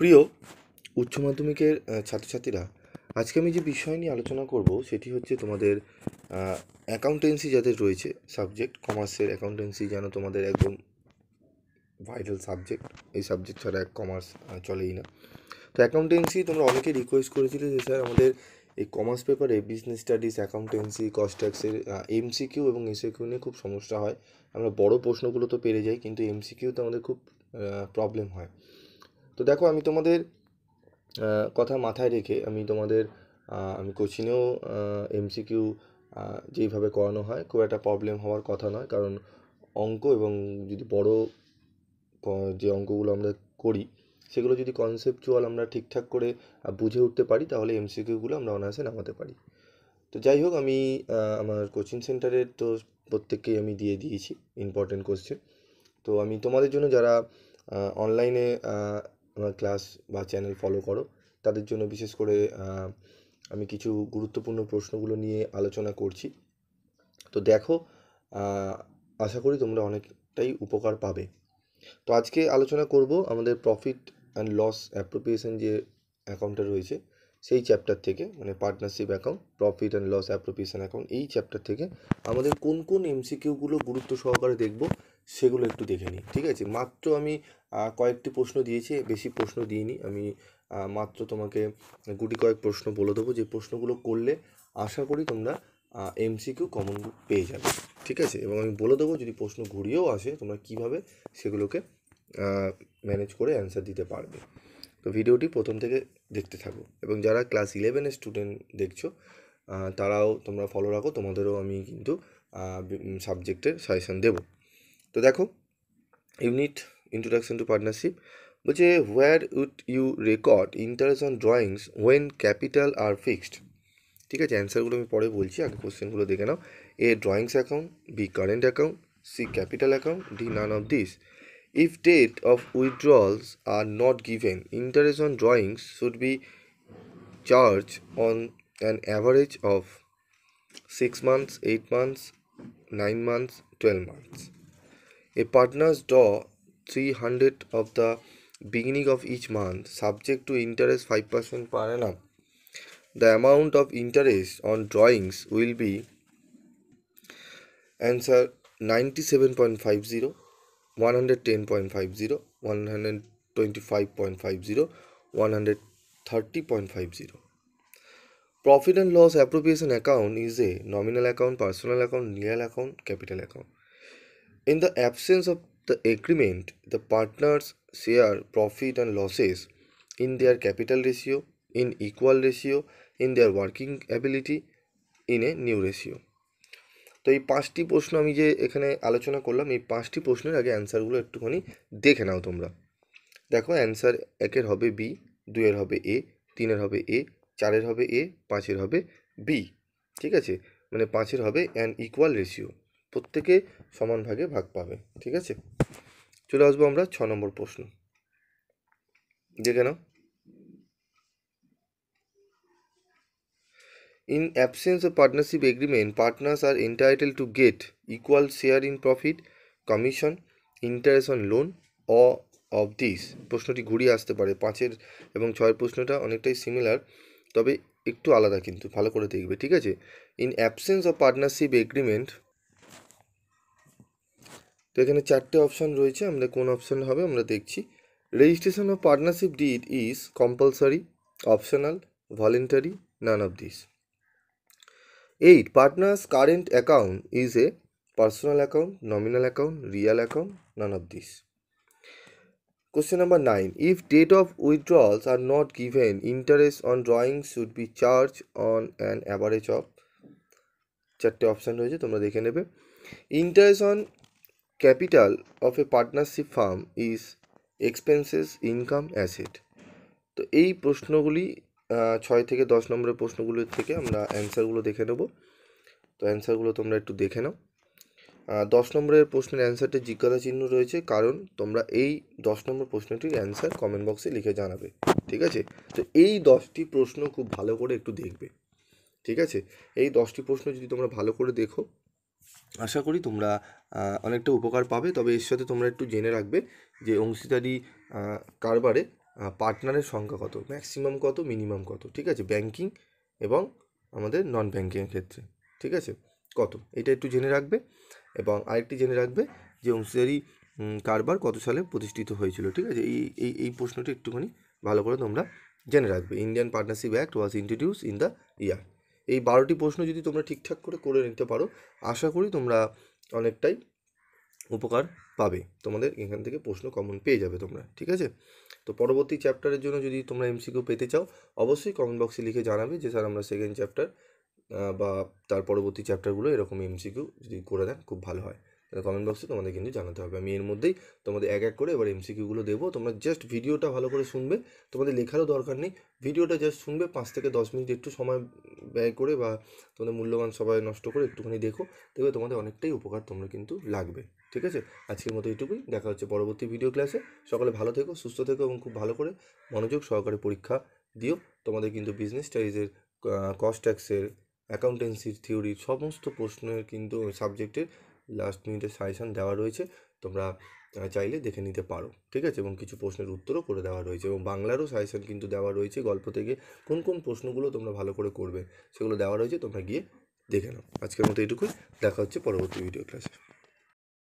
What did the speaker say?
প্রিয় উচ্চ মাধ্যমিকের ছাত্রছাত্রীরা আজকে আমি যে বিষয় নিয়ে আলোচনা করব সেটি হচ্ছে তোমাদের অ্যাকাউন্টেন্সি যাদের রয়েছে সাবজেক্ট কমার্সের অ্যাকাউন্টেন্সি যেন তোমাদের একদম ভাইটাল সাবজেক্ট এই সাবজেক্ট ছাড়া কমার্স চলেই না তো অ্যাকাউন্টেন্সি তোমরা অনেকে রিকোয়েস্ট করেছিলে যে স্যার আমাদের এই কমার্স পেপারে বিজনেস স্টাডিজ অ্যাকাউন্টেন্সি কস্ট্যাক্সের এমসিকিউ এবং এসএকিউ নিয়ে খুব সমস্যা হয় আমরা বড় প্রশ্নগুলো তো পেরে যাই কিন্তু এমসিকিউতে আমাদের খুব প্রবলেম হয় তো দেখো আমি তোমাদের কথা মাথায় রেখে আমি তোমাদের আমি কোচিংয়েও এমসিকিউ যেইভাবে করানো হয় খুব একটা প্রবলেম হওয়ার কথা নয় কারণ অঙ্ক এবং যদি বড় যে অঙ্কগুলো আমরা করি সেগুলো যদি কনসেপচুয়াল আমরা ঠিকঠাক করে বুঝে উঠতে পারি তাহলে এমসিকিউগুলো আমরা অনায়াসে নামাতে পারি তো যাই হোক আমি আমার কোচিং সেন্টারের তো প্রত্যেককেই আমি দিয়ে দিয়েছি ইম্পর্টেন্ট কোশ্চেন তো আমি তোমাদের জন্য যারা অনলাইনে আমার ক্লাস বা চ্যানেল ফলো করো তাদের জন্য বিশেষ করে আমি কিছু গুরুত্বপূর্ণ প্রশ্নগুলো নিয়ে আলোচনা করছি তো দেখো আশা করি তোমরা অনেকটাই উপকার পাবে তো আজকে আলোচনা করব আমাদের প্রফিট অ্যান্ড লস অ্যাপ্রোপ্রিয়েশন যে অ্যাকাউন্টটা রয়েছে সেই চ্যাপ্টার থেকে মানে partnership account profit and loss appropriation account এই চ্যাপ্টার থেকে আমাদের কোন কোন এমসিকিউগুলো গুরুত্ব সহকারে দেখব সেগুলো একটু দেখে নিই ঠিক আছে মাত্র আমি কয়েকটি প্রশ্ন দিয়েছি বেশি প্রশ্ন দিইনি আমি মাত্র তোমাকে গুটি কয়েক প্রশ্ন বলে দেবো যে প্রশ্নগুলো করলে আশা করি তোমরা এমসিকিউ কমন পেয়ে যাবে ঠিক আছে এবং আমি বলে দেবো যদি প্রশ্ন ঘুরিয়েও আসে তোমরা কিভাবে সেগুলোকে ম্যানেজ করে অ্যান্সার দিতে পারবে তো ভিডিওটি প্রথম থেকে দেখতে থাকো এবং যারা ক্লাস ইলেভেনের স্টুডেন্ট দেখছো তারাও তোমরা ফলো রাখো তোমাদেরও আমি কিন্তু সাবজেক্টের সাজেশন দেবো তো দেখো ইউনিট ইন্ট্রোডাকশন টু পার্টনারশিপ বলছে where would you record interest on drawings when capital are fixed ঠিক আছে অ্যান্সারগুলো আমি পরে বলছি আগে কোশ্চেনগুলো দেখে নাও A drawings account B current account C capital account D none of this if date of withdrawals are not given interest on drawings should be charge on an average of six months eight months nine months twelve months A partner's draw 300 of the beginning of each month, subject to interest 5% per annum. The amount of interest on drawings will be answer 97.50, 110.50, 124.50. 130.50. Profit and loss appropriation account is a nominal account, personal account, real account, capital account. In the absence of the agreement, the partners share profit and losses in their capital ratio, in equal ratio, in their working ability, in a new ratio. তো এই পাঁচটি প্রশ্ন আমি যে এখানে আলোচনা করলাম এই পাঁচটি প্রশ্নের আগে অ্যান্সারগুলো একটুখানি দেখে নাও তোমরা দেখো অ্যান্সার একের হবে বি দুয়ের হবে এ তিনের হবে এ চারের হবে এ পাঁচের হবে বি ঠিক আছে মানে পাঁচের হবে অ্যান ইকুয়াল রেশিও প্রত্যেকে সমান ভাগে ভাগ পাবে ঠিক আছে চলে আসবো আমরা ছ নম্বর প্রশ্ন দেখে নাও in absence of partnership agreement partners are entitle to get equal share in profit commission interest on loan uh of this প্রশ্নটি ঘুরিয়ে আসতে পারে পাঁচের এবং ছয়ের প্রশ্নটা অনেকটাই সিমিলার তবে একটু আলাদা কিন্তু ভালো করে দেখবে ঠিক আছে in absence of partnership agreement তো এখানে চারটে অপশান রয়েছে আমরা কোন অপশান হবে আমরা দেখছি registration of partnership deed is compulsory optional voluntary none of this eight partners current account is a personal account nominal account real account none of this question number nine if date of withdrawals are not given interest on drawing should be charge on an average of চারটে option রয়েছে তোমরা দেখে নেবে interest on capital of a partnership firm is expenses income asset তো এই প্রশ্নগুলি ছয় থেকে দশ নম্বরের প্রশ্নগুলির থেকে আমরা অ্যান্সারগুলো দেখে নেব তো অ্যান্সারগুলো তোমরা একটু দেখে নাও দশ নম্বরের প্রশ্নের অ্যান্সারটি জিজ্ঞাসা চিহ্ন রয়েছে কারণ তোমরা এই দশ নম্বর প্রশ্নটির অ্যান্সার কমেন্ট বক্সে লিখে জানাবে ঠিক আছে তো এই দশটি প্রশ্ন খুব ভালো করে একটু দেখবে ঠিক আছে এই দশটি প্রশ্ন যদি তোমরা ভালো করে দেখো আশা করি তোমরা অনেকটা উপকার পাবে তবে এর সাথে তোমরা একটু জেনে রাখবে যে অংশীদারি কারবারে পার্টনারের সংখ্যা কত ম্যাক্সিমাম কত মিনিমাম কত ঠিক আছে ব্যাংকিং এবং আমাদের নন ব্যাংকিং ক্ষেত্রে ঠিক আছে কত এটা একটু জেনে রাখবে এবং আরেকটি জেনে রাখবে যে অংশীদারি কারবার কত সালে প্রতিষ্ঠিত হয়েছিল ঠিক আছে এই এই এই প্রশ্নটি একটুখানি ভালো করে তোমরা জেনে রাখবে Indian partnership act was introduce in the year এই বারোটি প্রশ্ন যদি তোমরা ঠিকঠাক করে করে নিতে পারো আশা করি তোমরা অনেকটাই উপকার পাবে তোমাদের এখান থেকে প্রশ্ন কমন পেয়ে যাবে তোমরা ঠিক আছে তো পরবর্তী চ্যাপ্টারের জন্য যদি তোমরা এমসিকিউ পেতে চাও অবশ্যই কমেন্ট বক্সে লিখে জানাবে যে স্যার আমরা সেকেন্ড চ্যাপ্টার বা তার পরবর্তী চ্যাপ্টারগুলো এরকম এমসিকিউ যদি করে দেন খুব ভালো হয় তাহলে কমেন্ট বক্সে তোমাদের কিন্তু জানাতে হবে আমি এর মধ্যেই তোমাদের এক এক করে এবার এমসিকিউগুলো দেবো তোমরা জাস্ট ভিডিওটা ভালো করে শুনবে তোমাদের লেখারও দরকার নেই ভিডিওটা জাস্ট শুনবে পাঁচ থেকে দশ মিনিট একটু সময় ব্যয় করে বা তোমাদের মূল্যবান সবাই নষ্ট করে একটুখানি দেখো দেখবে তোমাদের অনেকটাই উপকার তোমরা কিন্তু লাগবে ঠিক আছে আজকের মতো এইটুকুই দেখা হচ্ছে পরবর্তী ভিডিও ক্লাসে সকলে ভালো থেকো সুস্থ থেকো এবং খুব ভালো করে মনোযোগ সহকারে পরীক্ষা দিও তোমাদের কিন্তু বিজনেস স্টাডিজের কস্ট ট্যাক্সের অ্যাকাউন্টেন্সির থিওরির সমস্ত প্রশ্নের কিন্তু সাবজেক্টের লাস্ট মিনিটে সাজেশান দেওয়া রয়েছে তোমরা চাইলে দেখে নিতে পারো ঠিক আছে এবং কিছু প্রশ্নের উত্তরও করে দেওয়া রয়েছে এবং বাংলারও সাজেশান কিন্তু দেওয়া রয়েছে গল্প থেকে কোন কোন প্রশ্নগুলো তোমরা ভালো করে করবে সেগুলো দেওয়া রয়েছে তোমরা গিয়ে দেখে নাও আজকের মতো এটুকুই দেখা হচ্ছে পরবর্তী ভিডিও ক্লাসে